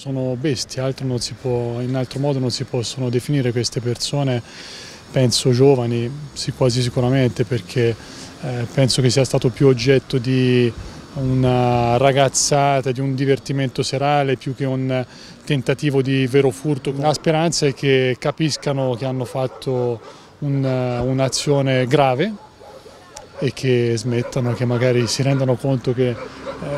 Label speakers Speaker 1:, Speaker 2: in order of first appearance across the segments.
Speaker 1: Sono bestie, altro può, in altro modo non si possono definire queste persone, penso giovani, sì, quasi sicuramente, perché eh, penso che sia stato più oggetto di una ragazzata, di un divertimento serale più che un tentativo di vero furto. La speranza è che capiscano che hanno fatto un'azione grave e che smettano, che magari si rendano conto che eh,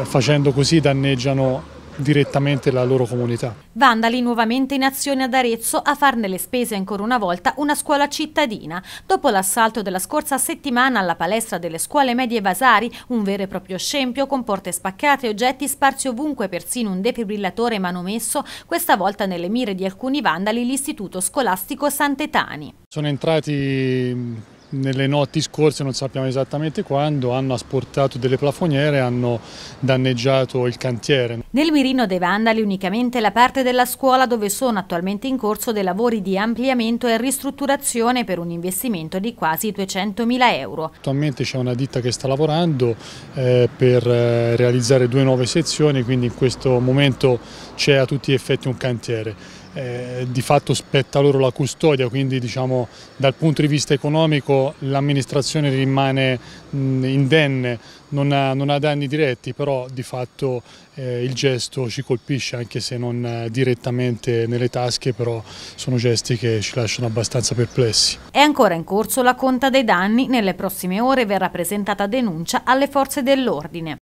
Speaker 1: facendo così danneggiano direttamente la loro comunità.
Speaker 2: Vandali nuovamente in azione ad Arezzo a farne le spese ancora una volta una scuola cittadina. Dopo l'assalto della scorsa settimana alla palestra delle scuole medie Vasari, un vero e proprio scempio con porte spaccate e oggetti sparsi ovunque, persino un defibrillatore manomesso, questa volta nelle mire di alcuni vandali l'istituto scolastico Santetani.
Speaker 1: Sono entrati nelle notti scorse, non sappiamo esattamente quando, hanno asportato delle plafoniere e hanno danneggiato il cantiere.
Speaker 2: Nel mirino dei vandali unicamente la parte della scuola dove sono attualmente in corso dei lavori di ampliamento e ristrutturazione per un investimento di quasi 200.000 euro.
Speaker 1: Attualmente c'è una ditta che sta lavorando eh, per eh, realizzare due nuove sezioni, quindi in questo momento c'è a tutti gli effetti un cantiere eh, di fatto spetta loro la custodia, quindi diciamo, dal punto di vista economico l'amministrazione rimane mh, indenne, non ha, non ha, danni diretti, però di fatto eh, il gesto ci colpisce anche se non eh, direttamente nelle tasche, però sono gesti che ci lasciano abbastanza perplessi.
Speaker 2: È ancora in corso la conta dei danni, nelle prossime ore verrà presentata denuncia alle forze dell'ordine.